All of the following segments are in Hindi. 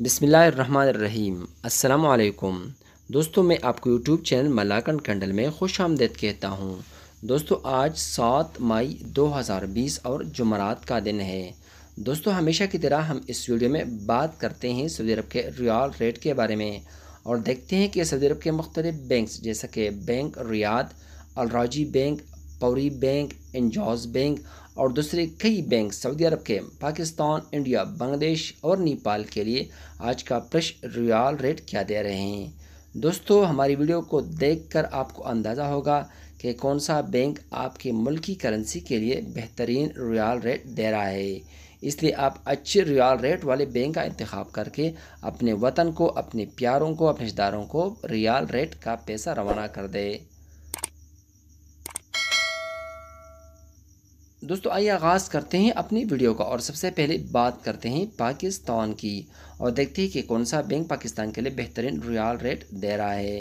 बसमीम् अल्लाम दोस्तों मैं आपको यूट्यूब चैनल मलाकन कंडल में खुश आमदेद कहता हूँ दोस्तों आज सात मई 2020 और जुमरात का दिन है दोस्तों हमेशा की तरह हम इस वीडियो में बात करते हैं सऊदी अरब के रियाल रेट के बारे में और देखते हैं कि सऊदी अरब के मुख्तलिफ बैंक जैसा कि बैंक रियाद अलराजी बैंक पवरी बैंक एंजॉज बैंक और दूसरे कई बैंक सऊदी अरब के पाकिस्तान इंडिया बांग्लादेश और नेपाल के लिए आज का प्रश रियाल रेट क्या दे रहे हैं दोस्तों हमारी वीडियो को देखकर आपको अंदाज़ा होगा कि कौन सा बैंक आपके मुल्की करेंसी के लिए बेहतरीन रियाल रेट दे रहा है इसलिए आप अच्छे रियाल रेट वाले बैंक का इंतखब करके अपने वतन को अपने प्यारों को अपने रिश्तेदारों को रियाल रेट का पैसा रवाना कर दें दोस्तों आइए आगाज़ करते हैं अपनी वीडियो का और सबसे पहले बात करते हैं पाकिस्तान की और देखते हैं कि कौन सा बैंक पाकिस्तान के लिए बेहतरीन रियाल रेट दे रहा है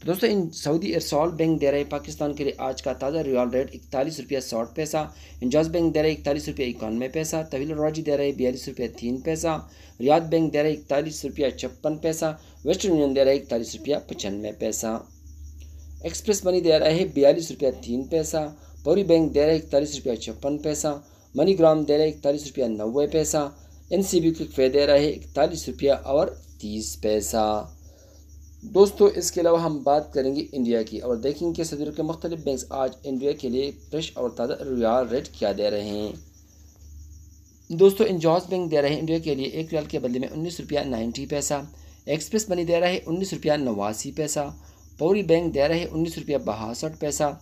तो दोस्तों इन सऊदी एरसॉल बैंक दे रहे हैं पाकिस्तान के लिए आज का ताज़ा रियाल रेट इकतालीस रुपया साठ पैसा इंजाज बैंक दे रहे इकतालीस रुपया इक्यानवे पैसा तवील रॉजी दे रहे बयालीस रुपया तीन पैसा रियाद बैंक दे रहे इकतालीस रुपया छप्पन पैसा वेस्टर्न यूनियन दे रहा है इकतालीस रुपया पचानवे पैसा एक्सप्रेस मनी दे रहा है बयालीस रुपया तीन पैसा पौरी बैंक दे रहा है इकतालीस रुपया छप्पन पैसा मनी ग्राम दे रहा है इकतालीस रुपया नब्बे पैसा एन सी बी क्विक दे रहा है इकतालीस रुपया और तीस पैसा दोस्तों इसके अलावा हम बात करेंगे इंडिया की और देखेंगे सदर के मुख्तलिफ बैंक आज इंडिया के लिए फ्रेश और ताज़ा रियाल रेट क्या दे रहे हैं दोस्तों इंजॉस बैंक दे रहे हैं इंडिया के लिए एक रियाल के बदले में उन्नीस रुपया नाइन्टी पैसा एक्सप्रेस मनी दे रहा है उन्नीस रुपया नवासी पैसा पौरी बैंक दे रहे है उन्नीस रुपया बहसठ पैसा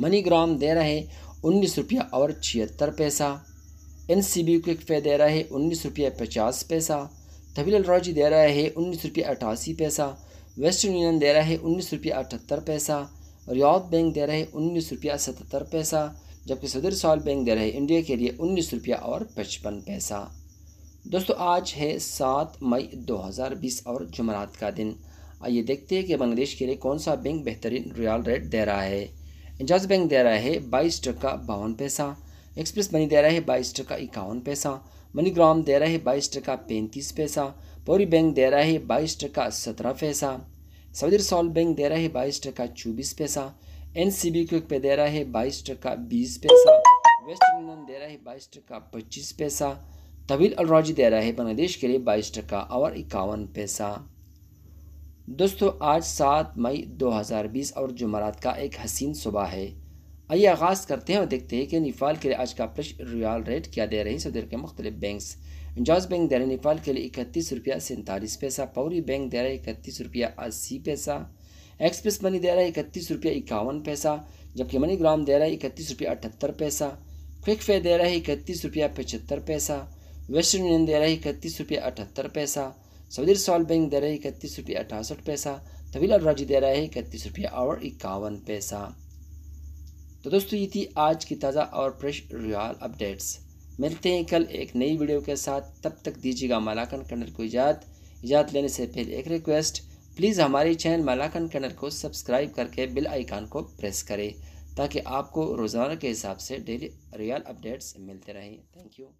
मनीग्राम दे रहे उन्नीस रुपया और छिहत्तर पैसा एन सी बी क्विक पे दे रहे उन्नीस रुपया पचास पैसा तवील अलराजी दे रहा है उन्नीस रुपया अठासी पैसा वेस्टर्न यूनियन दे रहा है उन्नीस रुपया अठहत्तर पैसा रियाद बैंक दे रहे उन्नीस रुपया सतहत्तर पैसा जबकि सदर साल बैंक दे रहे इंडिया के लिए उन्नीस रुपया और पचपन पैसा दोस्तों आज है सात मई दो हज़ार बीस और जुमरात का दिन आइए देखते हैं कि बांग्लादेश के लिए कौन सा बैंक बेहतरीन रियाल रेट दे रहा है इंजाज बैंक दे रहा है बाईस टका बावन पैसा एक्सप्रेस मनी दे रहा है बाईस टका इक्यावन पैसा मनीग्राम दे रहा है बाईस टका पैंतीस पैसा पौरी बैंक दे रहा है बाईस टका सत्रह पैसा सऊदी सॉल बैंक दे रहा है बाईस टका चौबीस पैसा एन सी बी क्विक पे दे रहा है बाईस टका बीस पैसा वेस्ट यूनियन दे रहा है बाईस टका पच्चीस पैसा तवील अलराजी दे रहा है बांग्लादेश के लिए बाईस टका और इक्यावन पैसा दोस्तों आज सात मई 2020 और जुमरात का एक हसीन सुबह है आइए आगाज़ करते हैं और देखते हैं कि निफाल के लिए आज का प्रश रियाल रेट क्या दे रहे हैं सदर के मुख्तलि बैंक्स इंजाज बैंक दे रहे निफाल के लिए इकतीस रुपया सैंतालीस पैसा पौरी बैंक दे रहा है इकतीस रुपया अस्सी पैसा एक्सप्रेस मनी दे रहा है इकतीस रुपया इक्यावन पैसा जबकि मनी ग्राम दे रहा है इकतीस रुपया अठहत्तर पैसा क्विक फे दे रहा है इकतीस रुपया पचहत्तर पैसा वेस्टर्न यूनियन दे रहा है इकतीस रुपया अठहत्तर पैसा सऊदी सॉल बैंक दे रहा है इकतीस रुपये अठासठ पैसा तवील राजी दे रहा है इकतीस रुपये और इक्यावन पैसा तो दोस्तों ये थी आज की ताज़ा और फ्रेश रियाल अपडेट्स मिलते हैं कल एक नई वीडियो के साथ तब तक दीजिएगा मालाकन कनल को ईजाद ईजाद लेने से पहले एक रिक्वेस्ट प्लीज़ हमारे चैनल मालाकन कन्नर को सब्सक्राइब करके बिल आइकान को प्रेस करें ताकि आपको रोज़ाना के हिसाब से डेली रियल अपडेट्स मिलते रहें थैंक यू